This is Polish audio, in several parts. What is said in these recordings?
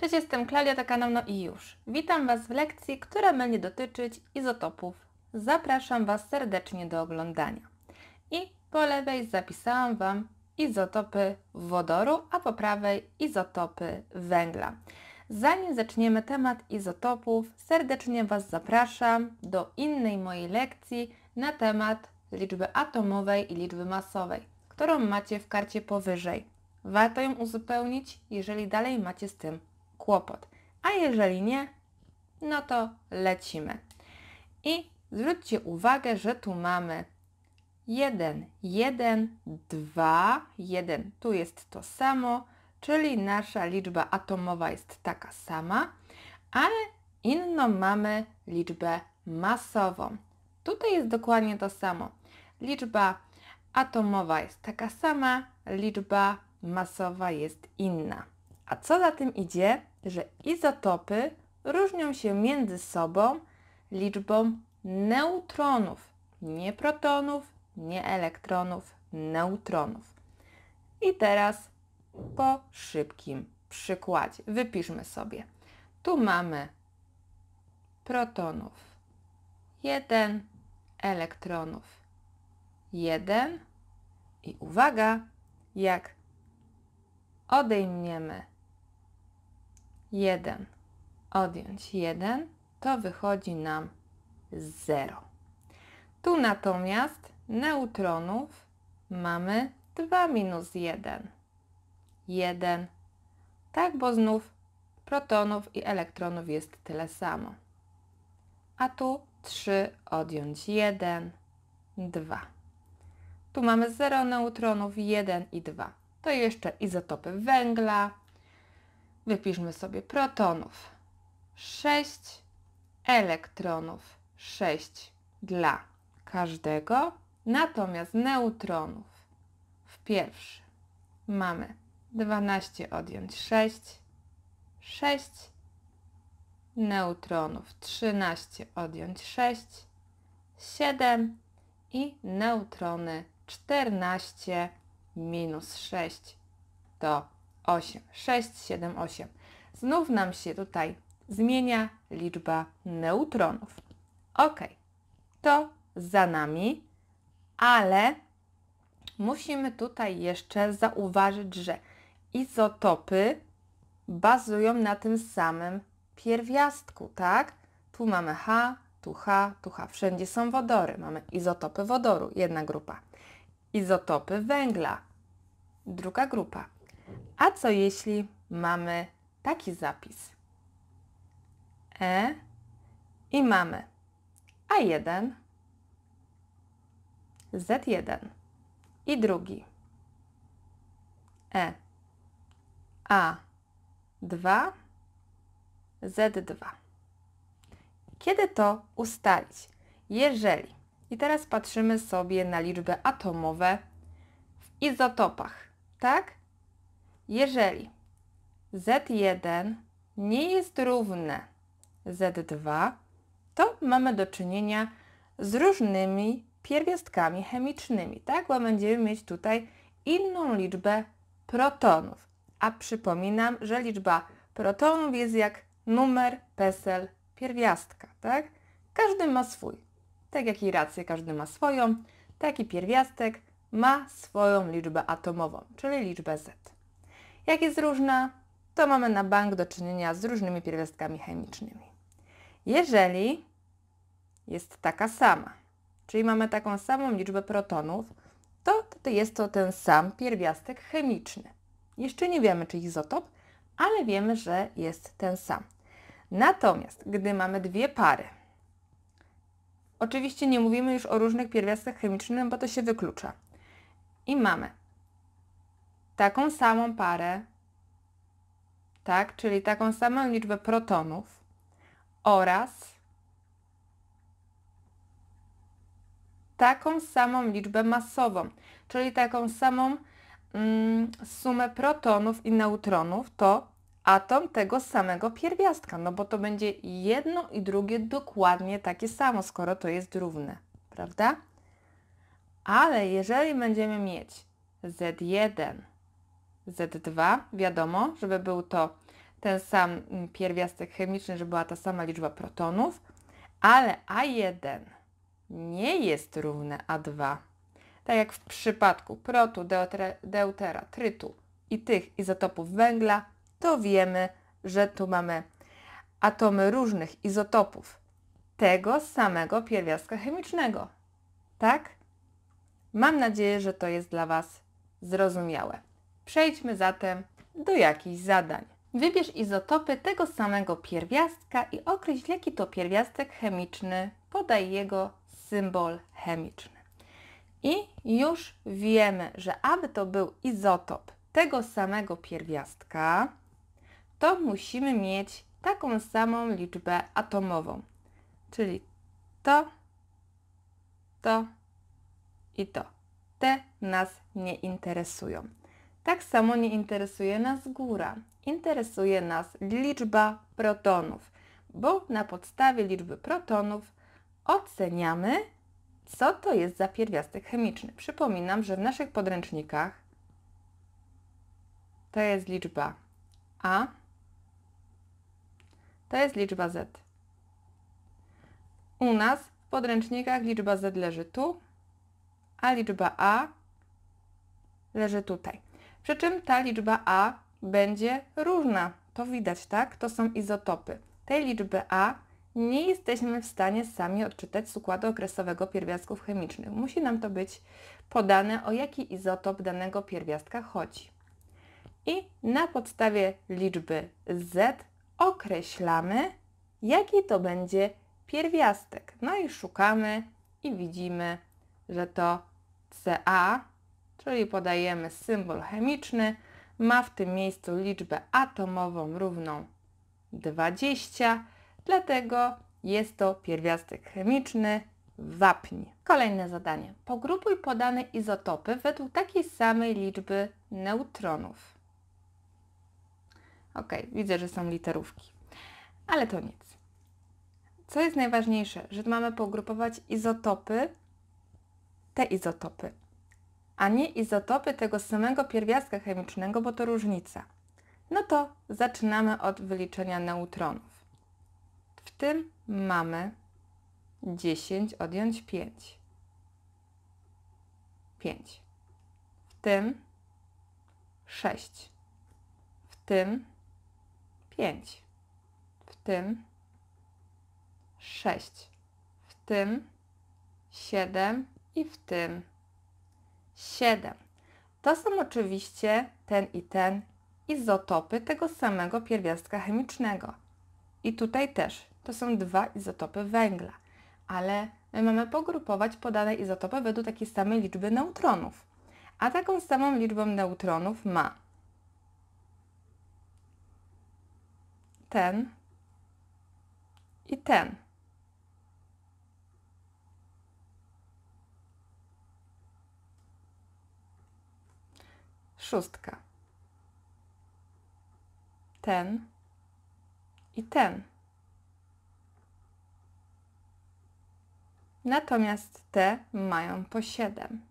Cześć, jestem Klaudia, to kanał No i już. Witam Was w lekcji, która będzie dotyczyć izotopów. Zapraszam Was serdecznie do oglądania. I po lewej zapisałam Wam izotopy wodoru, a po prawej izotopy węgla. Zanim zaczniemy temat izotopów, serdecznie Was zapraszam do innej mojej lekcji na temat liczby atomowej i liczby masowej, którą macie w karcie powyżej. Warto ją uzupełnić, jeżeli dalej macie z tym kłopot. A jeżeli nie, no to lecimy. I zwróćcie uwagę, że tu mamy 1, 1, 2, 1. Tu jest to samo, czyli nasza liczba atomowa jest taka sama, ale inną mamy liczbę masową. Tutaj jest dokładnie to samo. Liczba atomowa jest taka sama, liczba masowa jest inna. A co za tym idzie? że izotopy różnią się między sobą liczbą neutronów, nie protonów, nie elektronów, neutronów. I teraz po szybkim przykładzie wypiszmy sobie. Tu mamy protonów 1, elektronów 1 i uwaga, jak odejmiemy 1 odjąć 1 to wychodzi nam 0. Tu natomiast neutronów mamy 2 minus 1. 1. Tak, bo znów protonów i elektronów jest tyle samo. A tu 3 odjąć 1, 2. Tu mamy 0 neutronów, 1 i 2. To jeszcze izotopy węgla, Wypiszmy sobie protonów 6, elektronów 6 dla każdego, natomiast neutronów w pierwszy mamy 12 odjąć 6, 6, neutronów 13 odjąć 6, 7 i neutrony 14 minus 6 to 8, 6, 7, 8. Znów nam się tutaj zmienia liczba neutronów. Ok, to za nami, ale musimy tutaj jeszcze zauważyć, że izotopy bazują na tym samym pierwiastku, tak? Tu mamy H, tu H, tu H. Wszędzie są wodory. Mamy izotopy wodoru, jedna grupa. Izotopy węgla, druga grupa a co jeśli mamy taki zapis? E i mamy A1, Z1 i drugi E, A2, Z2. Kiedy to ustalić? Jeżeli, i teraz patrzymy sobie na liczby atomowe w izotopach, tak? Jeżeli z1 nie jest równe z2, to mamy do czynienia z różnymi pierwiastkami chemicznymi, tak? Bo będziemy mieć tutaj inną liczbę protonów. A przypominam, że liczba protonów jest jak numer PESEL pierwiastka, tak? Każdy ma swój. Tak jak i rację, każdy ma swoją. Taki pierwiastek ma swoją liczbę atomową, czyli liczbę Z. Jak jest różna, to mamy na bank do czynienia z różnymi pierwiastkami chemicznymi. Jeżeli jest taka sama, czyli mamy taką samą liczbę protonów, to tutaj jest to ten sam pierwiastek chemiczny. Jeszcze nie wiemy, czy izotop, ale wiemy, że jest ten sam. Natomiast, gdy mamy dwie pary, oczywiście nie mówimy już o różnych pierwiastkach chemicznych, bo to się wyklucza. I mamy taką samą parę, tak, czyli taką samą liczbę protonów oraz taką samą liczbę masową, czyli taką samą mm, sumę protonów i neutronów, to atom tego samego pierwiastka, no bo to będzie jedno i drugie dokładnie takie samo, skoro to jest równe, prawda? Ale jeżeli będziemy mieć Z1 z2. Wiadomo, żeby był to ten sam mm, pierwiastek chemiczny, żeby była ta sama liczba protonów, ale A1 nie jest równe A2. Tak jak w przypadku protu, deutera, deutera trytu i tych izotopów węgla, to wiemy, że tu mamy atomy różnych izotopów tego samego pierwiastka chemicznego. Tak? Mam nadzieję, że to jest dla Was zrozumiałe. Przejdźmy zatem do jakichś zadań. Wybierz izotopy tego samego pierwiastka i określ jaki to pierwiastek chemiczny, podaj jego symbol chemiczny. I już wiemy, że aby to był izotop tego samego pierwiastka, to musimy mieć taką samą liczbę atomową, czyli to, to i to. Te nas nie interesują. Tak samo nie interesuje nas góra. Interesuje nas liczba protonów, bo na podstawie liczby protonów oceniamy, co to jest za pierwiastek chemiczny. Przypominam, że w naszych podręcznikach to jest liczba A, to jest liczba Z. U nas w podręcznikach liczba Z leży tu, a liczba A leży tutaj przy czym ta liczba a będzie różna. To widać, tak? To są izotopy. Tej liczby a nie jesteśmy w stanie sami odczytać z układu okresowego pierwiastków chemicznych. Musi nam to być podane, o jaki izotop danego pierwiastka chodzi. I na podstawie liczby z określamy, jaki to będzie pierwiastek. No i szukamy i widzimy, że to Ca czyli podajemy symbol chemiczny, ma w tym miejscu liczbę atomową równą 20, dlatego jest to pierwiastek chemiczny wapń. Kolejne zadanie. Pogrupuj podane izotopy według takiej samej liczby neutronów. Ok, widzę, że są literówki, ale to nic. Co jest najważniejsze, że mamy pogrupować izotopy, te izotopy a nie izotopy tego samego pierwiastka chemicznego, bo to różnica. No to zaczynamy od wyliczenia neutronów. W tym mamy 10 odjąć 5. 5. W tym 6. W tym 5. W tym 6. W tym 7 i w tym 7. To są oczywiście ten i ten izotopy tego samego pierwiastka chemicznego. I tutaj też to są dwa izotopy węgla, ale my mamy pogrupować podane izotopy według takiej samej liczby neutronów. A taką samą liczbą neutronów ma ten i ten. Szóstka. Ten i ten. Natomiast te mają po siedem.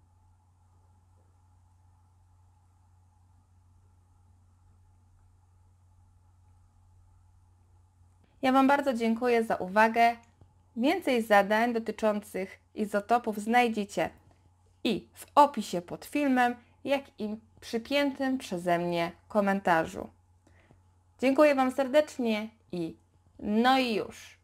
Ja Wam bardzo dziękuję za uwagę. Więcej zadań dotyczących izotopów znajdziecie i w opisie pod filmem, jak i przypiętym przeze mnie komentarzu. Dziękuję Wam serdecznie i no i już.